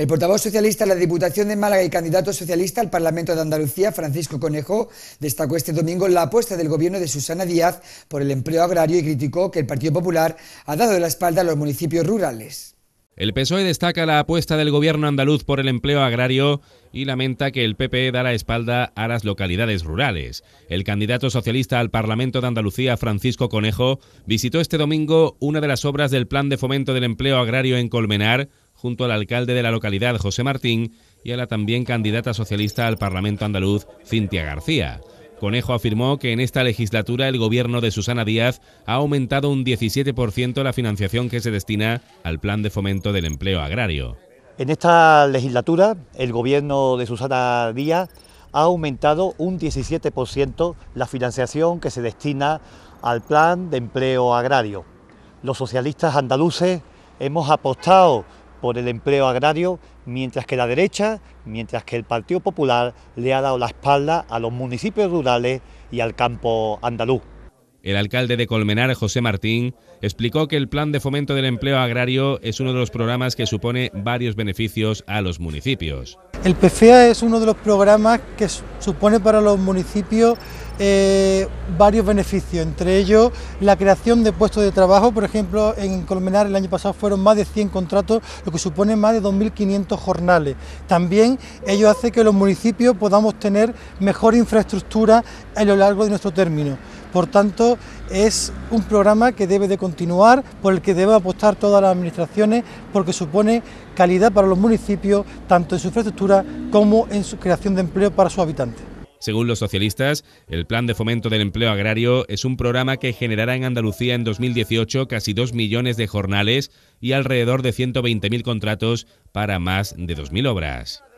El portavoz socialista de la Diputación de Málaga y candidato socialista al Parlamento de Andalucía, Francisco Conejo, destacó este domingo la apuesta del gobierno de Susana Díaz por el empleo agrario y criticó que el Partido Popular ha dado la espalda a los municipios rurales. El PSOE destaca la apuesta del gobierno andaluz por el empleo agrario y lamenta que el PP da la espalda a las localidades rurales. El candidato socialista al Parlamento de Andalucía, Francisco Conejo, visitó este domingo una de las obras del Plan de Fomento del Empleo Agrario en Colmenar junto al alcalde de la localidad, José Martín, y a la también candidata socialista al Parlamento andaluz, Cintia García. Conejo afirmó que en esta legislatura el gobierno de Susana Díaz ha aumentado un 17% la financiación que se destina al plan de fomento del empleo agrario. En esta legislatura el gobierno de Susana Díaz ha aumentado un 17% la financiación que se destina al plan de empleo agrario. Los socialistas andaluces hemos apostado por el empleo agrario, mientras que la derecha, mientras que el Partido Popular le ha dado la espalda a los municipios rurales y al campo andaluz. El alcalde de Colmenar, José Martín, explicó que el Plan de Fomento del Empleo Agrario es uno de los programas que supone varios beneficios a los municipios. El PFEA es uno de los programas que supone para los municipios eh, varios beneficios, entre ellos la creación de puestos de trabajo, por ejemplo, en Colmenar el año pasado fueron más de 100 contratos, lo que supone más de 2.500 jornales. También ello hace que los municipios podamos tener mejor infraestructura a lo largo de nuestro término. Por tanto, es un programa que debe de continuar, por el que debe apostar todas las administraciones, porque supone calidad para los municipios, tanto en su infraestructura como en su creación de empleo para sus habitantes. Según los socialistas, el Plan de Fomento del Empleo Agrario es un programa que generará en Andalucía en 2018 casi 2 millones de jornales y alrededor de 120.000 contratos para más de 2.000 obras.